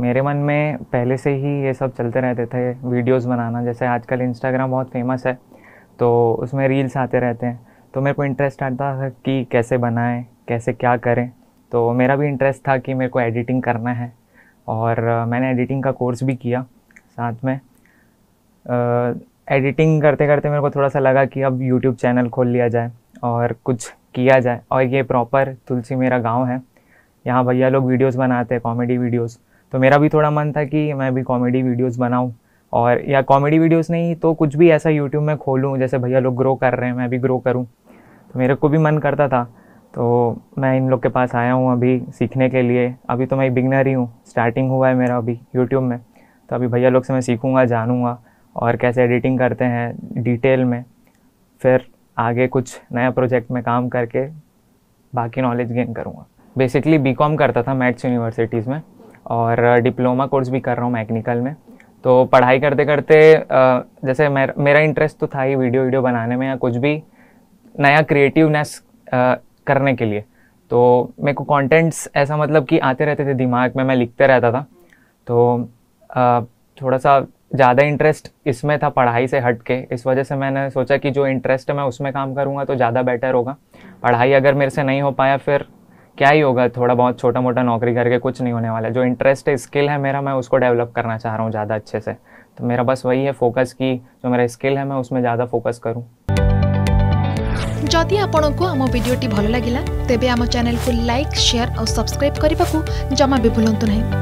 मेरे मन में पहले से ही ये सब चलते रहते थे वीडियोस बनाना जैसे आजकल इंस्टाग्राम बहुत फेमस है तो उसमें रील्स आते रहते हैं तो मेरे को इंटरेस्ट आता था कि कैसे बनाएं कैसे क्या करें तो मेरा भी इंटरेस्ट था कि मेरे को एडिटिंग करना है और मैंने एडिटिंग का कोर्स भी किया साथ में एडिटिंग करते करते मेरे को थोड़ा सा लगा कि अब यूट्यूब चैनल खोल लिया जाए और कुछ किया जाए और ये प्रॉपर तुलसी मेरा गांव है यहाँ भैया लोग वीडियोस बनाते हैं कॉमेडी वीडियोस तो मेरा भी थोड़ा मन था कि मैं भी कॉमेडी वीडियोस बनाऊं और या कॉमेडी वीडियोस नहीं तो कुछ भी ऐसा यूट्यूब में खोलूं जैसे भैया लोग ग्रो कर रहे हैं मैं भी ग्रो करूं तो मेरे को भी मन करता था तो मैं इन लोग के पास आया हूँ अभी सीखने के लिए अभी तो मैं बिगनर ही हूँ स्टार्टिंग हुआ है मेरा अभी यूट्यूब में तो अभी भैया लोग से मैं सीखूँगा जानूँगा और कैसे एडिटिंग करते हैं डिटेल में फिर आगे कुछ नया प्रोजेक्ट में काम करके बाकी नॉलेज गेन करूँगा बेसिकली बी करता था मैथ्स यूनिवर्सिटीज़ में और डिप्लोमा कोर्स भी कर रहा हूँ मैकेनिकल में तो पढ़ाई करते करते जैसे मेर, मेरा इंटरेस्ट तो था ही वीडियो वीडियो बनाने में या कुछ भी नया क्रिएटिवनेस करने के लिए तो मेरे को कंटेंट्स ऐसा मतलब कि आते रहते थे दिमाग में मैं लिखते रहता था तो आ, थोड़ा सा ज़्यादा इंटरेस्ट इसमें था पढ़ाई से हट के इस वजह से मैंने सोचा कि जो इंटरेस्ट है मैं उसमें काम करूँगा तो ज़्यादा बेटर होगा पढ़ाई अगर मेरे से नहीं हो पाया फिर क्या ही होगा थोड़ा बहुत छोटा मोटा नौकरी करके कुछ नहीं होने वाला जो इंटरेस्ट है स्किल है मेरा मैं उसको डेवलप करना चाह रहा हूँ ज़्यादा अच्छे से तो मेरा बस वही है फोकस की जो मेरा स्किल है मैं उसमें ज़्यादा फोकस करूँ जदि आपण को आम भिडी भल लगा तेब आम चेल को लाइक सेयार और सब्सक्राइब करने को जमा भी भूलु ना